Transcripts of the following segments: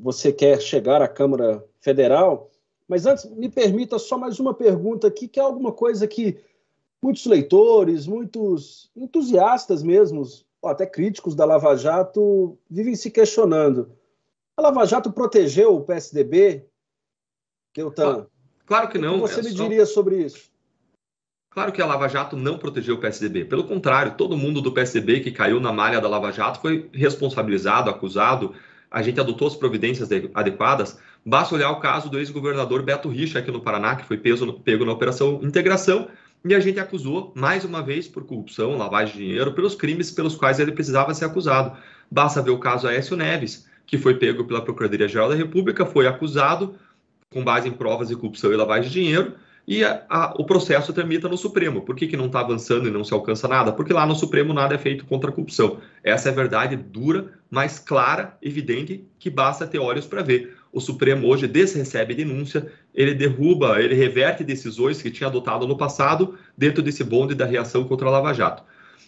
você quer chegar à Câmara Federal. Mas antes, me permita só mais uma pergunta aqui, que é alguma coisa que muitos leitores, muitos entusiastas mesmo, até críticos da Lava Jato, vivem se questionando. A Lava Jato protegeu o PSDB? Claro que não. O que você é me só... diria sobre isso? Claro que a Lava Jato não protegeu o PSDB. Pelo contrário, todo mundo do PSDB que caiu na malha da Lava Jato foi responsabilizado, acusado a gente adotou as providências adequadas. Basta olhar o caso do ex-governador Beto Richa aqui no Paraná, que foi peso, pego na Operação Integração, e a gente acusou mais uma vez por corrupção, lavagem de dinheiro, pelos crimes pelos quais ele precisava ser acusado. Basta ver o caso Aécio Neves, que foi pego pela Procuradoria-Geral da República, foi acusado com base em provas de corrupção e lavagem de dinheiro, e a, a, o processo tramita no Supremo. Por que, que não está avançando e não se alcança nada? Porque lá no Supremo nada é feito contra a corrupção. Essa é a verdade dura, mas clara, evidente, que basta ter olhos para ver. O Supremo hoje desrecebe denúncia, ele derruba, ele reverte decisões que tinha adotado no passado dentro desse bonde da reação contra a Lava Jato.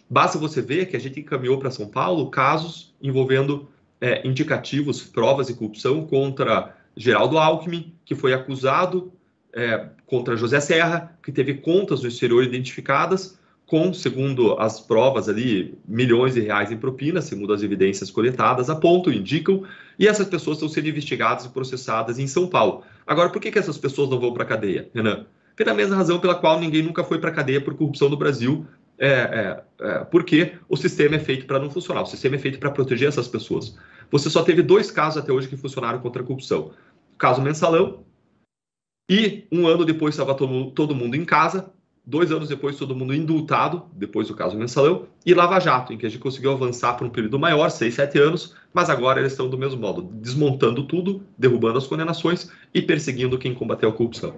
Basta você ver que a gente encaminhou para São Paulo casos envolvendo é, indicativos, provas de corrupção contra Geraldo Alckmin, que foi acusado é, contra José Serra, que teve contas no exterior identificadas com, segundo as provas ali, milhões de reais em propinas, segundo as evidências coletadas, apontam, indicam, e essas pessoas estão sendo investigadas e processadas em São Paulo. Agora, por que, que essas pessoas não vão para a cadeia, Renan? Pela é mesma razão pela qual ninguém nunca foi para a cadeia por corrupção no Brasil, é, é, é, porque o sistema é feito para não funcionar, o sistema é feito para proteger essas pessoas. Você só teve dois casos até hoje que funcionaram contra a corrupção. O caso Mensalão, e um ano depois estava todo, todo mundo em casa, dois anos depois todo mundo indultado, depois do caso Mensalão, e Lava Jato, em que a gente conseguiu avançar por um período maior, seis, sete anos, mas agora eles estão do mesmo modo, desmontando tudo, derrubando as condenações e perseguindo quem combateu a corrupção.